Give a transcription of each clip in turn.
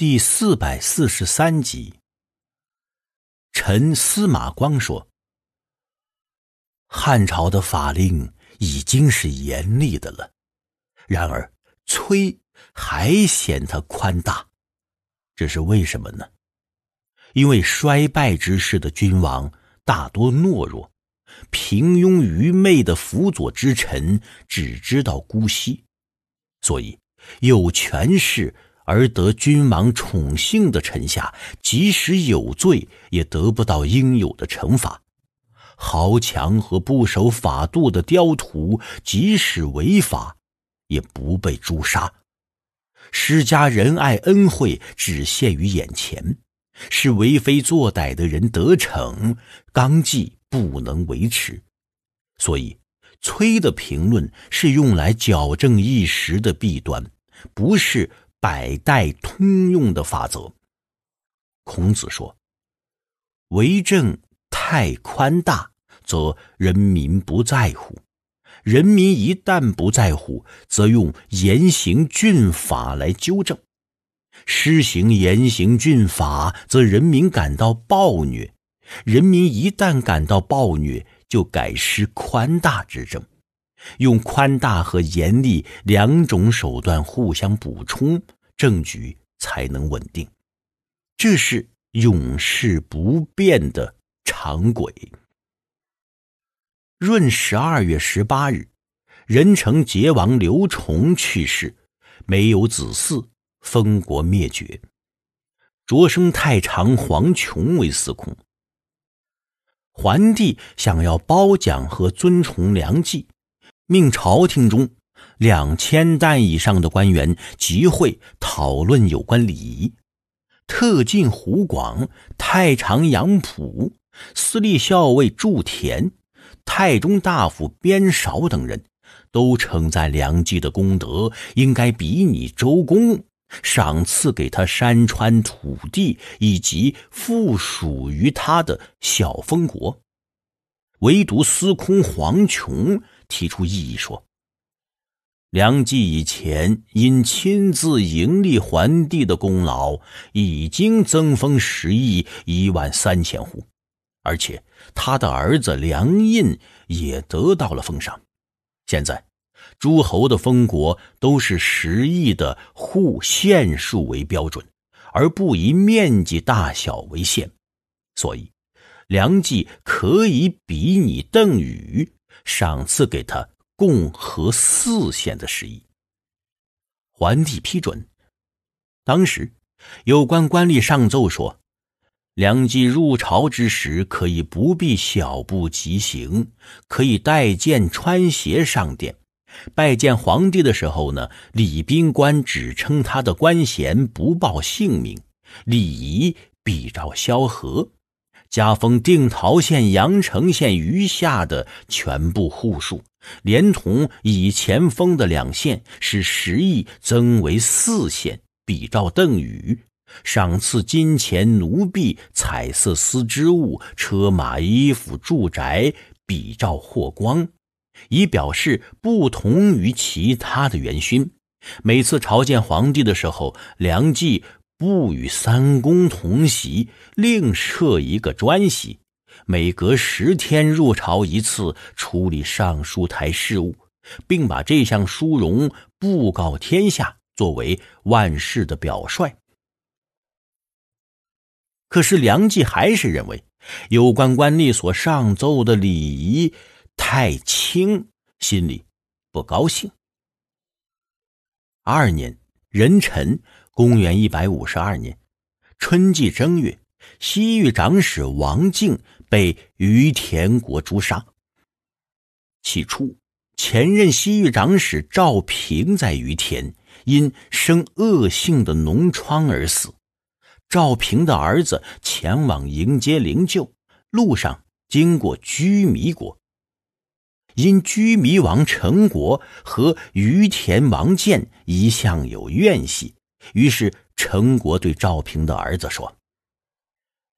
第四百四十三集，臣司马光说：“汉朝的法令已经是严厉的了，然而崔还嫌他宽大，这是为什么呢？因为衰败之势的君王大多懦弱，平庸愚昧的辅佐之臣只知道姑息，所以有权势。”而得君王宠幸的臣下，即使有罪，也得不到应有的惩罚；豪强和不守法度的刁徒，即使违法，也不被诛杀。施加仁爱恩惠，只限于眼前，是为非作歹的人得逞，纲纪不能维持。所以，崔的评论是用来矫正一时的弊端，不是。百代通用的法则。孔子说：“为政太宽大，则人民不在乎；人民一旦不在乎，则用严刑峻法来纠正。施行严刑峻法，则人民感到暴虐；人民一旦感到暴虐，就改施宽大之政。”用宽大和严厉两种手段互相补充，政局才能稳定，这是永世不变的常轨。闰十二月十八日，任城节王刘崇去世，没有子嗣，封国灭绝，擢升太常黄琼为司空。桓帝想要褒奖和尊崇梁冀。命朝廷中两千担以上的官员集会讨论有关礼仪，特进湖广太常杨浦、司隶校尉祝田、太中大夫边韶等人，都称赞梁冀的功德应该比拟周公，赏赐给他山川土地以及附属于他的小封国。唯独司空黄琼。提出异议说：“梁冀以前因亲自迎立桓帝的功劳，已经增封十亿一万三千户，而且他的儿子梁印也得到了封赏。现在诸侯的封国都是十亿的户县数为标准，而不以面积大小为限，所以梁冀可以比拟邓禹。”赏赐给他共和四县的食邑。皇帝批准。当时有关官吏上奏说，梁冀入朝之时可以不必小步急行，可以带剑穿鞋上殿。拜见皇帝的时候呢，礼宾官只称他的官衔，不报姓名，礼仪比照萧何。加封定陶县、阳城县余下的全部户数，连同以前封的两县，使十邑，增为四县。比照邓禹，赏赐金钱、奴婢、彩色丝织物、车马、衣服、住宅。比照霍光，以表示不同于其他的元勋。每次朝见皇帝的时候，梁冀。不与三公同席，另设一个专席，每隔十天入朝一次，处理尚书台事务，并把这项殊荣布告天下，作为万世的表率。可是梁冀还是认为有关官吏所上奏的礼仪太轻，心里不高兴。二年，任臣。公元一百五十二年，春季正月，西域长史王靖被于田国诛杀。起初，前任西域长史赵平在于田因生恶性的脓疮而死。赵平的儿子前往迎接灵柩，路上经过居弥国，因居弥王陈国和于田王建一向有怨隙。于是，陈国对赵平的儿子说：“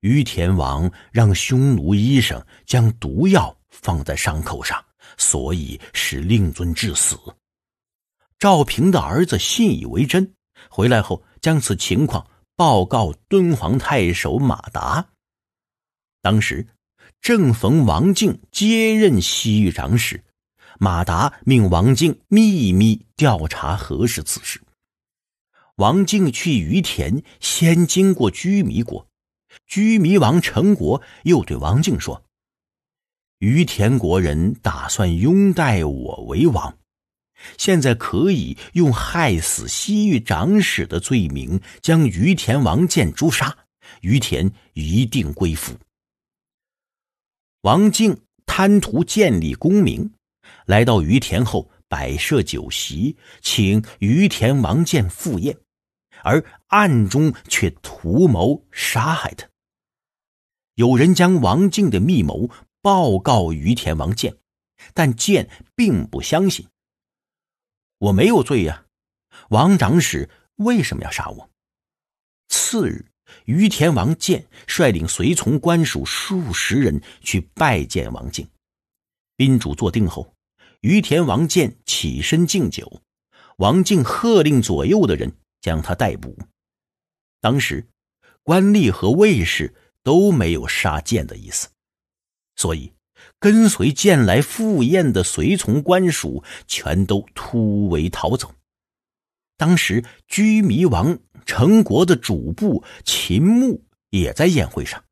于田王让匈奴医生将毒药放在伤口上，所以使令尊致死。”赵平的儿子信以为真，回来后将此情况报告敦煌太守马达。当时正逢王静接任西域长史，马达命王静秘密调查核实此事。王靖去于田，先经过居弥国。居弥王成国又对王靖说：“于田国人打算拥戴我为王，现在可以用害死西域长史的罪名将于田王建诛杀，于田一定归附。”王静贪图建立功名，来到于田后摆设酒席，请于田王建赴宴。而暗中却图谋杀害他。有人将王静的密谋报告于田王建，但建并不相信。我没有罪呀，王长史为什么要杀我？次日，于田王建率领随从官属数十人去拜见王静。宾主坐定后，于田王建起身敬酒，王静喝令左右的人。将他逮捕。当时，官吏和卫士都没有杀剑的意思，所以跟随剑来赴宴的随从官属全都突围逃走。当时，居弥王陈国的主簿秦牧也在宴会上，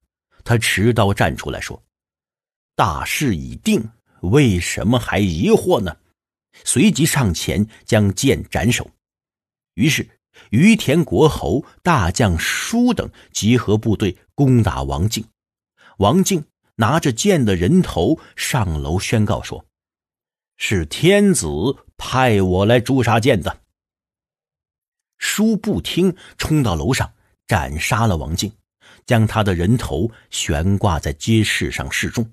他持刀站出来说：“大势已定，为什么还疑惑呢？”随即上前将剑斩首。于是。于田国侯大将舒等集合部队攻打王靖，王靖拿着剑的人头上楼宣告说：“是天子派我来诛杀剑的。”叔不听，冲到楼上斩杀了王靖，将他的人头悬挂在街市上示众。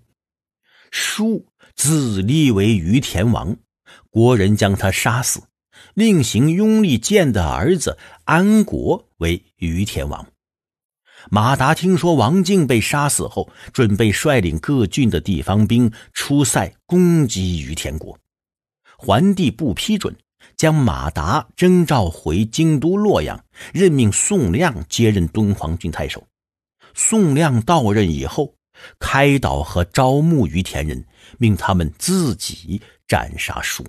叔自立为于田王，国人将他杀死。另行拥立建的儿子安国为于田王。马达听说王靖被杀死后，准备率领各郡的地方兵出塞攻击于田国。桓帝不批准，将马达征召回京都洛阳，任命宋亮接任敦煌郡太守。宋亮到任以后，开导和招募于田人，命他们自己斩杀叔。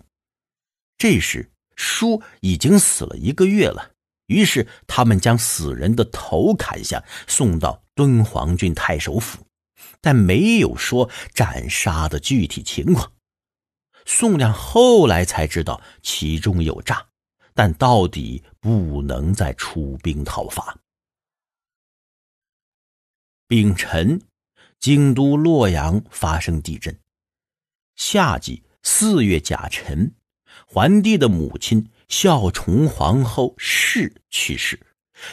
这时。叔已经死了一个月了，于是他们将死人的头砍下，送到敦煌郡太守府，但没有说斩杀的具体情况。宋亮后来才知道其中有诈，但到底不能再出兵讨伐。丙辰，京都洛阳发生地震。夏季四月甲辰。桓帝的母亲孝崇皇后氏去世，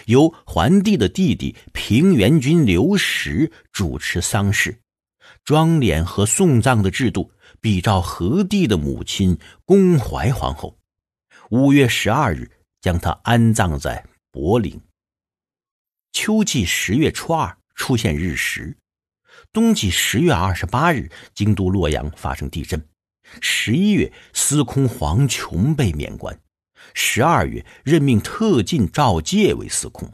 由桓帝的弟弟平原君刘石主持丧事，装殓和送葬的制度比照和帝的母亲恭怀皇后。五月十二日，将她安葬在柏陵。秋季十月初二出现日食，冬季十月二十八日，京都洛阳发生地震。十一月，司空黄琼被免官；十二月，任命特进赵介为司空。